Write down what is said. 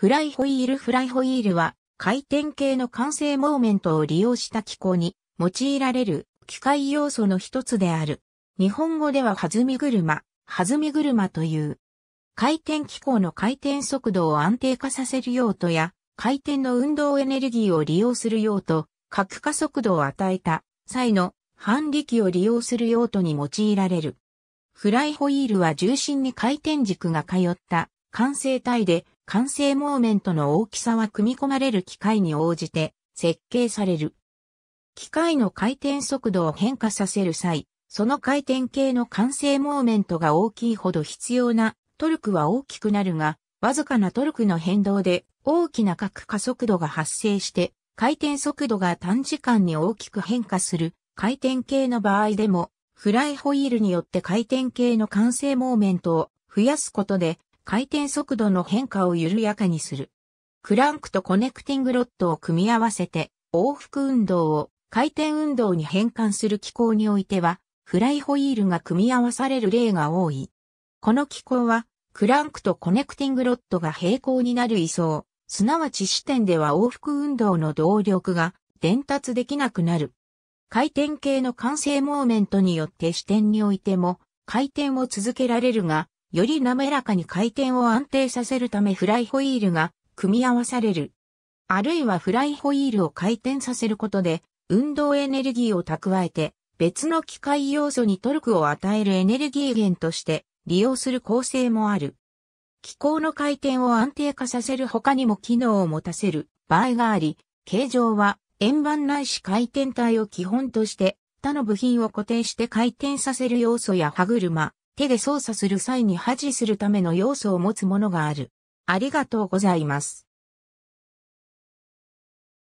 フライホイールフライホイールは回転系の完成モーメントを利用した機構に用いられる機械要素の一つである。日本語では弾み車、弾み車という。回転機構の回転速度を安定化させる用途や回転の運動エネルギーを利用する用途、角化速度を与えた際の反力を利用する用途に用いられる。フライホイールは重心に回転軸が通った完成体で完成モーメントの大きさは組み込まれる機械に応じて設計される。機械の回転速度を変化させる際、その回転系の完成モーメントが大きいほど必要なトルクは大きくなるが、わずかなトルクの変動で大きな各加速度が発生して回転速度が短時間に大きく変化する回転系の場合でもフライホイールによって回転系の完成モーメントを増やすことで回転速度の変化を緩やかにする。クランクとコネクティングロッドを組み合わせて、往復運動を回転運動に変換する機構においては、フライホイールが組み合わされる例が多い。この機構は、クランクとコネクティングロッドが平行になる位相、すなわち視点では往復運動の動力が伝達できなくなる。回転系の完成モーメントによって視点においても回転を続けられるが、より滑らかに回転を安定させるためフライホイールが組み合わされる。あるいはフライホイールを回転させることで、運動エネルギーを蓄えて、別の機械要素にトルクを与えるエネルギー源として利用する構成もある。機構の回転を安定化させる他にも機能を持たせる場合があり、形状は円盤ないし回転体を基本として他の部品を固定して回転させる要素や歯車、手で操作する際に破持するための要素を持つものがある。ありがとうございます。